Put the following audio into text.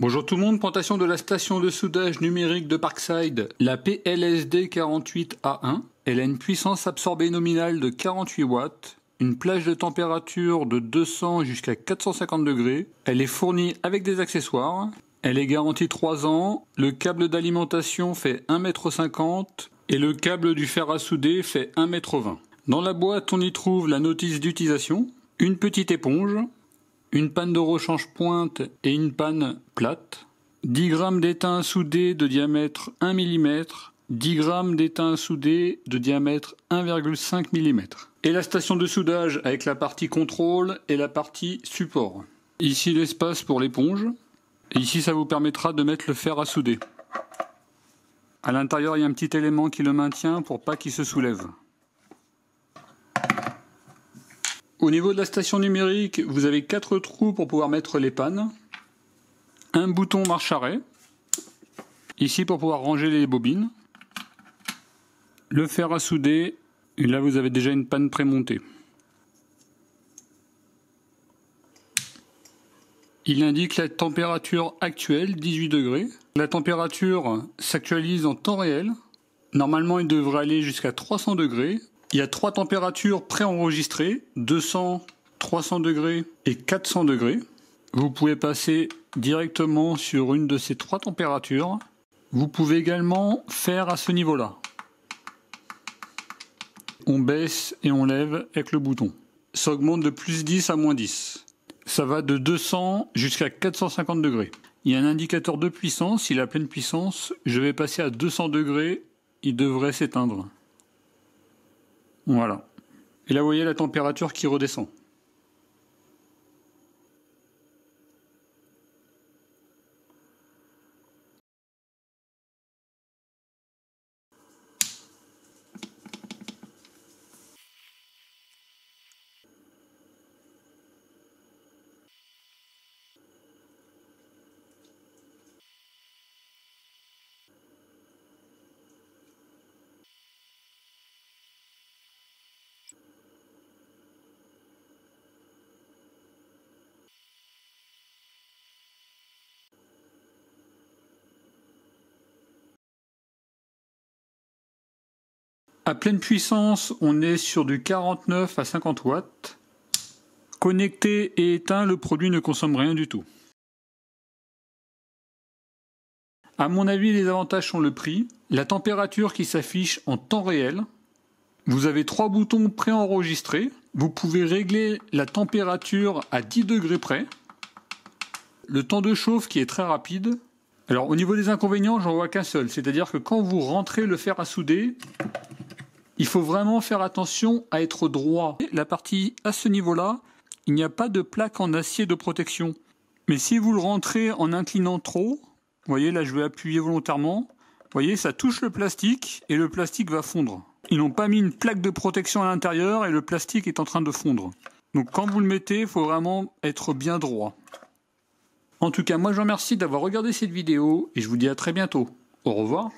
Bonjour tout le monde, plantation de la station de soudage numérique de Parkside, la PLSD 48A1. Elle a une puissance absorbée nominale de 48 watts, une plage de température de 200 jusqu'à 450 degrés. Elle est fournie avec des accessoires. Elle est garantie 3 ans. Le câble d'alimentation fait 1,50 m et le câble du fer à souder fait 1,20 m. Dans la boîte, on y trouve la notice d'utilisation, une petite éponge, une panne de rechange pointe et une panne plate, 10 g d'étain soudé de diamètre 1 mm, 10 g d'étain soudé de diamètre 1,5 mm. Et la station de soudage avec la partie contrôle et la partie support. Ici l'espace pour l'éponge. ici ça vous permettra de mettre le fer à souder. À l'intérieur il y a un petit élément qui le maintient pour pas qu'il se soulève. Au niveau de la station numérique, vous avez quatre trous pour pouvoir mettre les pannes, un bouton marche arrêt, ici pour pouvoir ranger les bobines, le fer à souder, et là vous avez déjà une panne prémontée. Il indique la température actuelle, 18 degrés. La température s'actualise en temps réel. Normalement, il devrait aller jusqu'à 300 degrés. Il y a trois températures préenregistrées, 200, 300 degrés et 400 degrés. Vous pouvez passer directement sur une de ces trois températures. Vous pouvez également faire à ce niveau-là. On baisse et on lève avec le bouton. Ça augmente de plus 10 à moins 10. Ça va de 200 jusqu'à 450 degrés. Il y a un indicateur de puissance. Il a pleine puissance. Je vais passer à 200 degrés. Il devrait s'éteindre. Voilà. Et là, vous voyez la température qui redescend. À pleine puissance, on est sur du 49 à 50 watts. Connecté et éteint, le produit ne consomme rien du tout. À mon avis, les avantages sont le prix, la température qui s'affiche en temps réel. Vous avez trois boutons préenregistrés. Vous pouvez régler la température à 10 degrés près. Le temps de chauffe qui est très rapide. Alors au niveau des inconvénients, j'en vois qu'un seul, c'est-à-dire que quand vous rentrez le fer à souder, il faut vraiment faire attention à être droit. La partie à ce niveau-là, il n'y a pas de plaque en acier de protection. Mais si vous le rentrez en inclinant trop, vous voyez là je vais appuyer volontairement, vous voyez ça touche le plastique et le plastique va fondre. Ils n'ont pas mis une plaque de protection à l'intérieur et le plastique est en train de fondre. Donc quand vous le mettez, il faut vraiment être bien droit. En tout cas, moi je vous remercie d'avoir regardé cette vidéo et je vous dis à très bientôt. Au revoir.